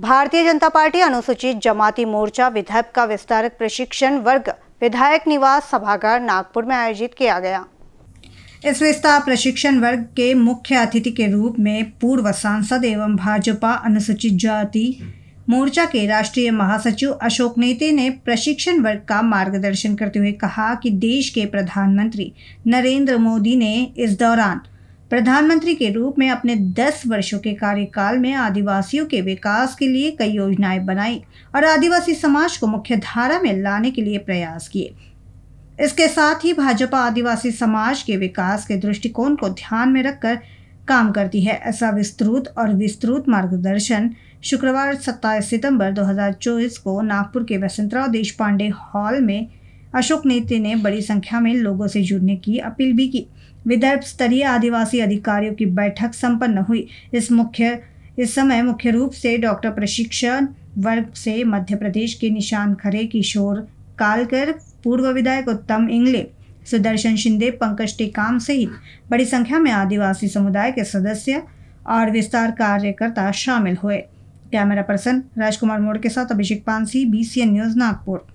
भारतीय जनता पार्टी अनुसूचित जमाती मोर्चा विधायक का विस्तारित प्रशिक्षण वर्ग विधायक निवास सभागार नागपुर में आयोजित किया गया इस विस्तार प्रशिक्षण वर्ग के मुख्य अतिथि के रूप में पूर्व सांसद एवं भाजपा अनुसूचित जाति मोर्चा के राष्ट्रीय महासचिव अशोक नेते ने प्रशिक्षण वर्ग का मार्गदर्शन करते हुए कहा कि देश के प्रधानमंत्री नरेंद्र मोदी ने इस दौरान प्रधानमंत्री के रूप में अपने 10 वर्षों के कार्यकाल में आदिवासियों के विकास के लिए कई योजनाएं बनाई और आदिवासी समाज को मुख्य धारा में लाने के लिए प्रयास किए इसके साथ ही भाजपा आदिवासी समाज के विकास के दृष्टिकोण को ध्यान में रखकर काम करती है ऐसा विस्तृत और विस्तृत मार्गदर्शन शुक्रवार 27 सितंबर 2024 को नागपुर के वसंतराव देश पांडे हॉल में अशोक नेत्री ने बड़ी संख्या में लोगों से जुड़ने की अपील भी की विदर्भ स्तरीय आदिवासी अधिकारियों की बैठक संपन्न हुई इस मुख्य इस समय मुख्य रूप से डॉक्टर प्रशिक्षण वर्ग से मध्य प्रदेश के निशान खरे किशोर कालकर पूर्व विधायक उत्तम इंगले सुदर्शन शिंदे पंकज टेकाम सहित बड़ी संख्या में आदिवासी समुदाय के सदस्य और विस्तार कार्यकर्ता शामिल हुए कैमरा पर्सन राजकुमार मोड़ के साथ अभिषेक पानसी बी न्यूज़ नागपुर